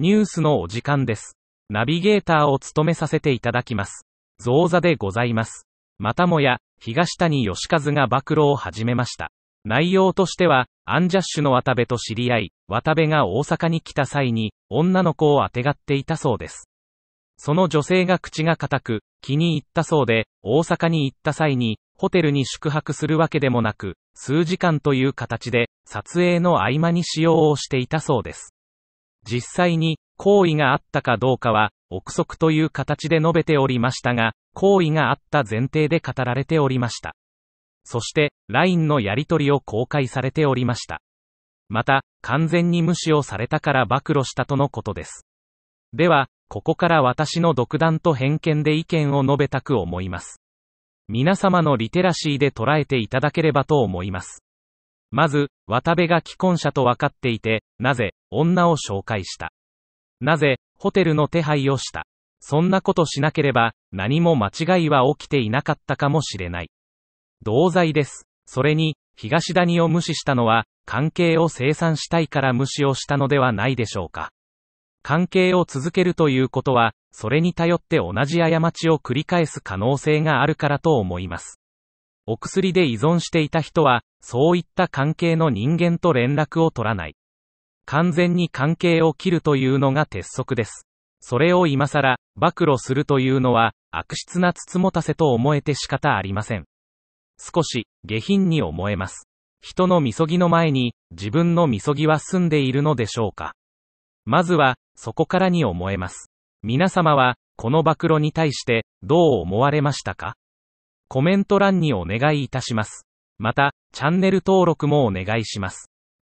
ニュースのお時間です。ナビゲーターを務めさせていただきます。増座でございます。またもや、東谷義和が暴露を始めました。内容としては、アンジャッシュの渡部と知り合い、渡部が大阪に来た際に、女の子をあてがっていたそうです。その女性が口が固く、気に入ったそうで、大阪に行った際に、ホテルに宿泊するわけでもなく、数時間という形で、撮影の合間に使用をしていたそうです。実際に、行為があったかどうかは、憶測という形で述べておりましたが、行為があった前提で語られておりました。そして、LINE のやり取りを公開されておりました。また、完全に無視をされたから暴露したとのことです。では、ここから私の独断と偏見で意見を述べたく思います。皆様のリテラシーで捉えていただければと思います。まず、渡部が既婚者と分かっていて、なぜ、女を紹介した。なぜ、ホテルの手配をした。そんなことしなければ、何も間違いは起きていなかったかもしれない。同罪です。それに、東谷を無視したのは、関係を清算したいから無視をしたのではないでしょうか。関係を続けるということは、それに頼って同じ過ちを繰り返す可能性があるからと思います。お薬で依存していた人は、そういった関係の人間と連絡を取らない。完全に関係を切るというのが鉄則です。それを今更、暴露するというのは、悪質なつつもたせと思えて仕方ありません。少し、下品に思えます。人のみそぎの前に、自分のみそぎは済んでいるのでしょうか。まずは、そこからに思えます。皆様は、この暴露に対して、どう思われましたかコメント欄にお願いいたします。また、チャンネル登録もお願いします。